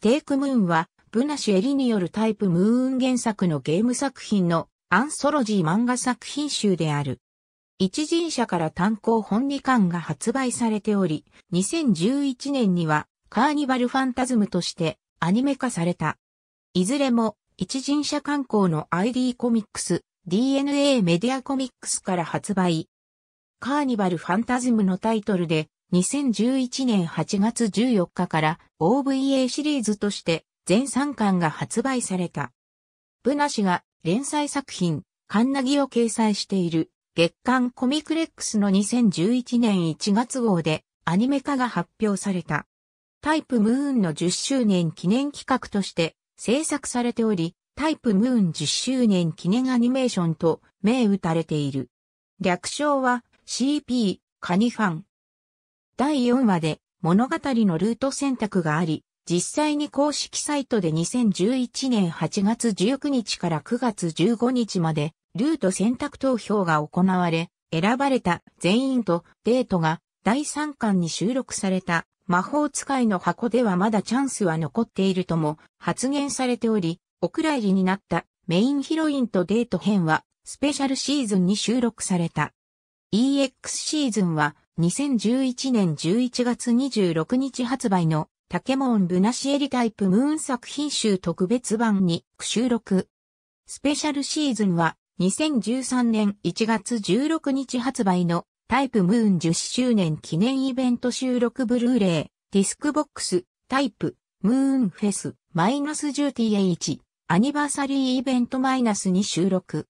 テイクムーンは、ブナシュエリによるタイプムーン原作のゲーム作品のアンソロジー漫画作品集である。一人社から単行本2巻が発売されており、2011年にはカーニバルファンタズムとしてアニメ化された。いずれも一人社観光の ID コミックス DNA メディアコミックスから発売。カーニバルファンタズムのタイトルで2011年8月14日から OVA シリーズとして全3巻が発売された。ブナ氏が連載作品、カンナギを掲載している月刊コミクレックスの2011年1月号でアニメ化が発表された。タイプムーンの10周年記念企画として制作されており、タイプムーン10周年記念アニメーションと銘打たれている。略称は CP、カニファン、第4話で物語のルート選択があり、実際に公式サイトで2011年8月19日から9月15日までルート選択投票が行われ、選ばれた全員とデートが第3巻に収録された魔法使いの箱ではまだチャンスは残っているとも発言されており、お蔵入りになったメインヒロインとデート編はスペシャルシーズンに収録された。EX シーズンは2011年11月26日発売の竹門ブナシエリタイプムーン作品集特別版に収録。スペシャルシーズンは2013年1月16日発売のタイプムーン10周年記念イベント収録ブルーレイディスクボックスタイプムーンフェス -10th アニバーサリーイベントマイナスに収録。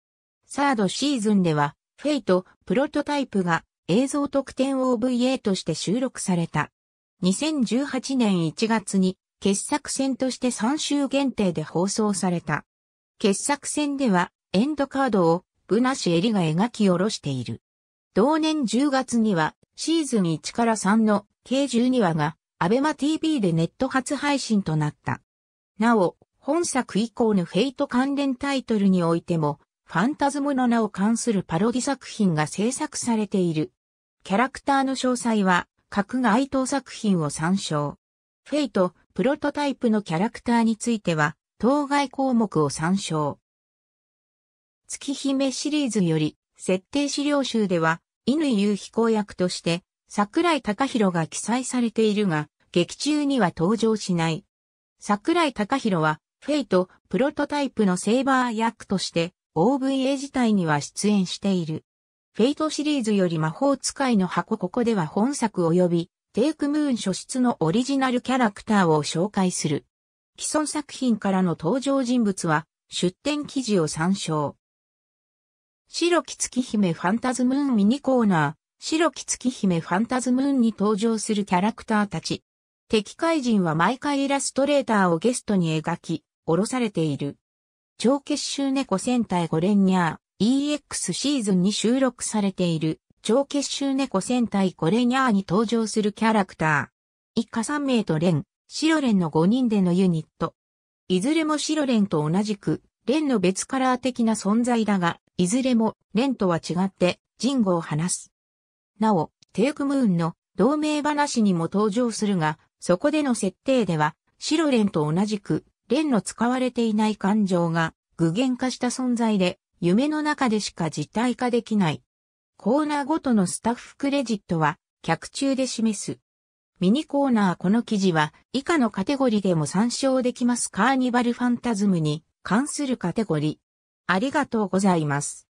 サードシーズンではフェイトプロトタイプが映像特典 OVA として収録された。2018年1月に傑作戦として3週限定で放送された。傑作戦ではエンドカードをブナシエリが描き下ろしている。同年10月にはシーズン1から3の計12話がアベマ TV でネット初配信となった。なお、本作以降のフェイト関連タイトルにおいても、ファンタズムの名を冠するパロディ作品が制作されている。キャラクターの詳細は、各該当作品を参照。フェイト、プロトタイプのキャラクターについては、当該項目を参照。月姫シリーズより、設定資料集では、犬優飛行役として、桜井隆弘が記載されているが、劇中には登場しない。桜井隆弘は、フェイト、プロトタイプのセーバー役として、OVA 自体には出演している。フェイトシリーズより魔法使いの箱ここでは本作及びテイクムーン初出のオリジナルキャラクターを紹介する。既存作品からの登場人物は出展記事を参照。白き月姫ファンタズムーンミニコーナー、白き月姫ファンタズムーンに登場するキャラクターたち。敵怪人は毎回イラストレーターをゲストに描き、下ろされている。超結集猫戦隊ゴレンニャー。EX シーズンに収録されている超結集猫戦隊コレニャーに登場するキャラクター。以下3名とレン、シロレンの5人でのユニット。いずれもシロレンと同じく、レンの別カラー的な存在だが、いずれもレンとは違ってジンゴを話す。なお、テイクムーンの同盟話にも登場するが、そこでの設定では、シロレンと同じく、レンの使われていない感情が具現化した存在で、夢の中でしか実体化できない。コーナーごとのスタッフクレジットは、客中で示す。ミニコーナーこの記事は以下のカテゴリでも参照できますカーニバルファンタズムに関するカテゴリ。ありがとうございます。